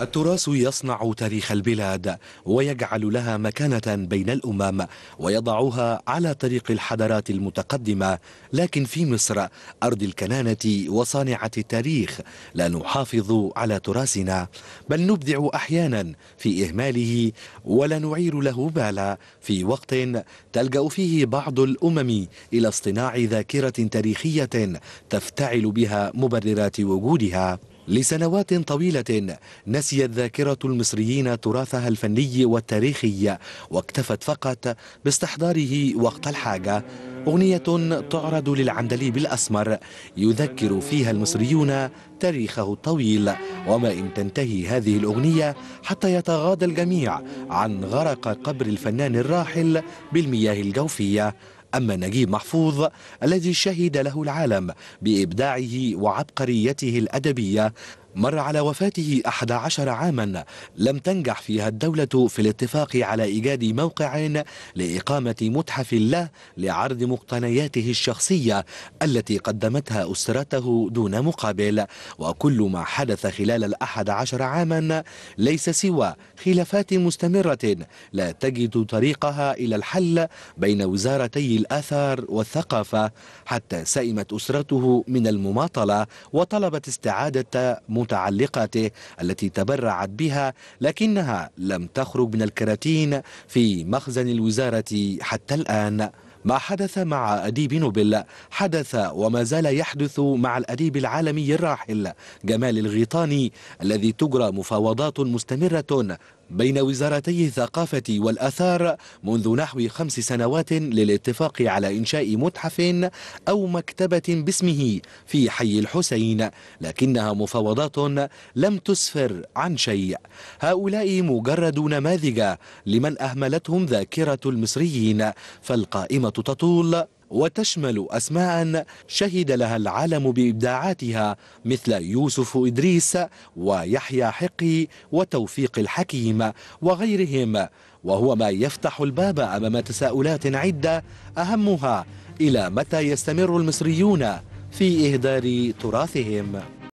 التراث يصنع تاريخ البلاد ويجعل لها مكانة بين الأمم ويضعها على طريق الحضارات المتقدمة لكن في مصر أرض الكنانة وصانعة التاريخ لا نحافظ على تراثنا بل نبدع أحيانا في إهماله ولا نعير له بالا في وقت تلجأ فيه بعض الأمم إلى اصطناع ذاكرة تاريخية تفتعل بها مبررات وجودها لسنوات طويلة نسيت ذاكرة المصريين تراثها الفني والتاريخي واكتفت فقط باستحضاره وقت الحاجة أغنية تعرض للعندليب الأسمر يذكر فيها المصريون تاريخه الطويل وما إن تنتهي هذه الأغنية حتى يتغاضى الجميع عن غرق قبر الفنان الراحل بالمياه الجوفية أما نجيب محفوظ الذي شهد له العالم بإبداعه وعبقريته الأدبية مر على وفاته 11 عاما لم تنجح فيها الدولة في الاتفاق على إيجاد موقع لإقامة متحف له لعرض مقتنياته الشخصية التي قدمتها أسرته دون مقابل وكل ما حدث خلال الأحد عشر عاما ليس سوى خلافات مستمرة لا تجد طريقها إلى الحل بين وزارتي الآثار والثقافة حتى سئمت أسرته من المماطلة وطلبت استعادة المتعلقة التي تبرعت بها لكنها لم تخرج من الكراتين في مخزن الوزارة حتى الآن ما حدث مع أديب نوبل حدث وما زال يحدث مع الأديب العالمي الراحل جمال الغيطاني الذي تجرى مفاوضات مستمرة بين وزارتي الثقافة والأثار منذ نحو خمس سنوات للاتفاق على إنشاء متحف أو مكتبة باسمه في حي الحسين لكنها مفاوضات لم تسفر عن شيء هؤلاء مجرد نماذج لمن أهملتهم ذاكرة المصريين فالقائمة تطول وتشمل أسماء شهد لها العالم بإبداعاتها مثل يوسف إدريس ويحيى حقي وتوفيق الحكيم وغيرهم وهو ما يفتح الباب أمام تساؤلات عدة أهمها إلى متى يستمر المصريون في إهدار تراثهم